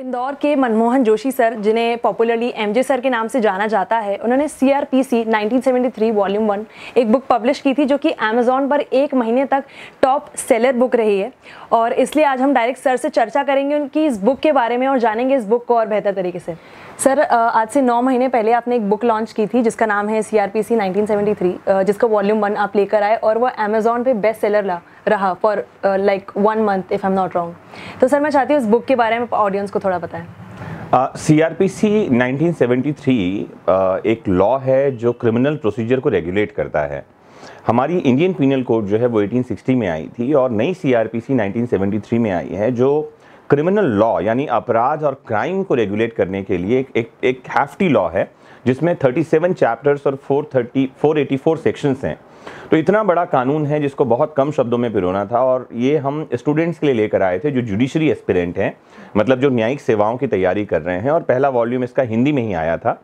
इंदौर के मनमोहन जोशी सर जिन्हें popularly MJ sir के नाम से जाना जाता है उन्होंने C R P C nineteen volume one एक बुक पब्लिश की थी जो कि अमेजोन पर एक महीने तक टॉप सेलर बुक रही है और इसलिए आज हम डायरेक्ट सर से चर्चा करेंगे उनकी इस बुक के बारे में और जानेंगे इस बुक को और बेहतर तरीके से सर आज से नौ महीने पहले आपने एक बुक लॉन्च की थी जिसका नाम है C R P C nineteen जिसका वॉल्यूम वन आप लेकर आए और वह अमेजोन पर बेस्ट सेलर ला रहा for like one month if I am not wrong तो सर मैं चाहती हूँ उस बुक के बारे में ऑडियंस को थोड़ा बताएं C R P C nineteen three एक लॉ है जो क्रिमिनल प्रोसीजर को रेगुलेट करता है हमारी इंडियन पीनल कोड जो है वो 1860 में आई थी और नई C R P C nineteen three में आई है जो क्रिमिनल लॉ यानी अपराध और क्राइम को रेगुलेट करने के लिए एक एक, हैफ्टी लॉ है जिसमें 37 चैप्टर्स और 430 484 सेक्शंस हैं तो इतना बड़ा कानून है जिसको बहुत कम शब्दों में पिरोना था और ये हम स्टूडेंट्स के लिए लेकर आए थे जो जुडिशरी एस्पिरेंट हैं मतलब जो न्यायिक सेवाओं की तैयारी कर रहे हैं और पहला वॉल्यूम इसका हिंदी में ही आया था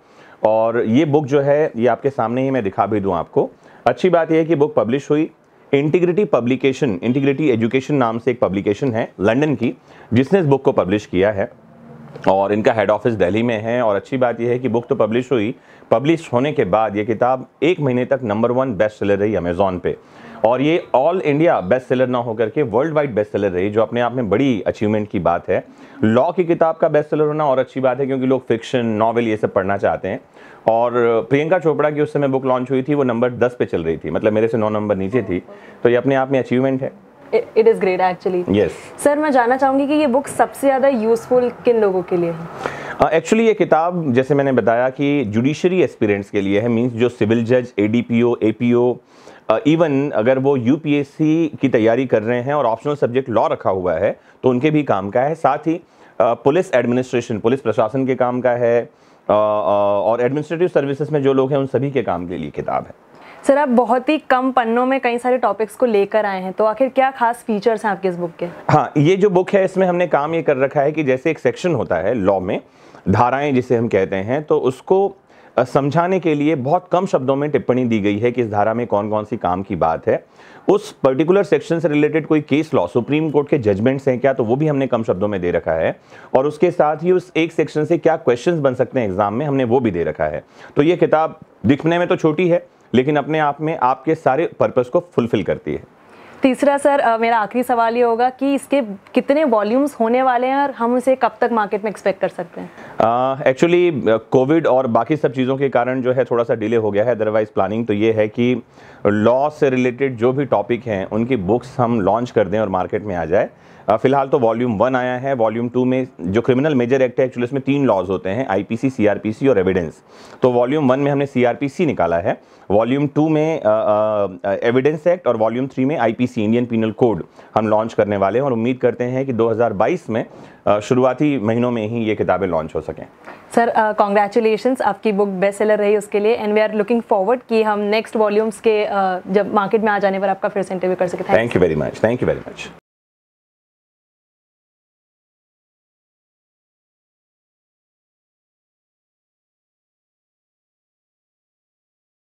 और ये बुक जो है ये आपके सामने ही मैं दिखा भी दूँ आपको अच्छी बात यह है कि बुक पब्लिश हुई इंटीग्रिटी पब्लिकेशन इंटीग्रिटी एजुकेशन नाम से एक पब्लिकेशन है लंदन की जिसने इस बुक को पब्लिश किया है और इनका हेड ऑफिस दिल्ली में है और अच्छी बात यह है कि बुक तो पब्लिश हुई पब्लिश होने के बाद ये किताब एक महीने तक नंबर वन बेस्ट सेलर रही अमेज़ोन पे और ये ऑल इंडिया बेस्ट सेलर ना होकर के वर्ल्ड वाइड बेस्ट सेलर रही जो अपने आप में बड़ी अचीवमेंट की बात है लॉ की किताब का बेस्ट सेलर होना और अच्छी बात है क्योंकि लोग फिक्शन नॉवल ये सब पढ़ना चाहते हैं और प्रियंका चोपड़ा की उस समय बुक लॉन्च हुई थी वो नंबर दस पे चल रही थी मतलब मेरे से नौ नंबर नीचे थी तो ये अपने आप में अचीवमेंट है it is great actually yes sir मैं जानना चाहूँगी कि ये बुक सबसे ज़्यादा यूज़फुल किन लोगों के लिए है एक्चुअली uh, ये किताब जैसे मैंने बताया कि जुडिशरी एक्सपीरियंस के लिए है मींस जो सिविल जज एडीपीओ एपीओ इवन अगर वो यूपीएससी की तैयारी कर रहे हैं और ऑप्शनल सब्जेक्ट लॉ रखा हुआ है तो उनके भी काम का है साथ ही पुलिस एडमिनिस्ट्रेशन पुलिस प्रशासन के काम का है uh, uh, और एडमिनिस्ट्रेटिव सर्विसेज में जो लोग हैं उन सभी के काम के लिए किताब है सर आप बहुत ही कम पन्नों में कई सारे टॉपिक्स को लेकर आए हैं तो आखिर क्या खास फीचर्स हैं आपके इस बुक के हाँ ये जो बुक है इसमें हमने काम ये कर रखा है कि जैसे एक सेक्शन होता है लॉ में धाराएं जिसे हम कहते हैं तो उसको समझाने के लिए बहुत कम शब्दों में टिप्पणी दी गई है कि इस धारा में कौन कौन सी काम की बात है उस पर्टिकुलर सेक्शन से रिलेटेड कोई केस लॉ सुप्रीम कोर्ट के जजमेंट्स हैं क्या तो वो भी हमने कम शब्दों में दे रखा है और उसके साथ ही उस एक सेक्शन से क्या क्वेश्चंस बन सकते हैं एग्जाम में हमने वो भी दे रखा है तो ये किताब दिखने में तो छोटी है लेकिन अपने आप में आपके सारे पर्पज़ को फुलफ़िल करती है तीसरा सर मेरा आखिरी सवाल ये होगा कि इसके कितने वॉल्यूम्स होने वाले हैं और हम उसे कब तक मार्केट में एक्सपेक्ट कर सकते हैं एक्चुअली uh, कोविड और बाकी सब चीज़ों के कारण जो है थोड़ा सा डिले हो गया है अदरवाइज प्लानिंग तो ये है कि लॉ से रिलेटेड जो भी टॉपिक हैं उनकी बुक्स हम लॉन्च कर दें और मार्केट में आ जाए फिलहाल तो वॉल्यूम वन आया है वॉल्यूम टू में जो क्रिमिनल मेजर एक्ट है एक्चुअली उसमें तीन लॉज होते हैं आईपीसी सीआरपीसी और एविडेंस तो वॉल्यूम वन में हमने सीआरपीसी निकाला है वॉल्यूम टू में एविडेंस एक्ट और वॉल्यूम थ्री में I C Indian penal code हम लॉन्च करने वाले हैं और उम्मीद करते हैं कि 2022 में शुरुआती महीनों में ही ये किताबें लॉन्च हो सकें सर कॉन्ग्रेचुलेशन uh, आपकी बुक बेस्ट सेलर रही उसके लिए and we are looking forward कि हम नेक्स्ट वॉल्यूम्स के uh, जब मार्केट में आ जाने पर आपका फिर से इंटरव्यू कर सके thank you very much thank you very much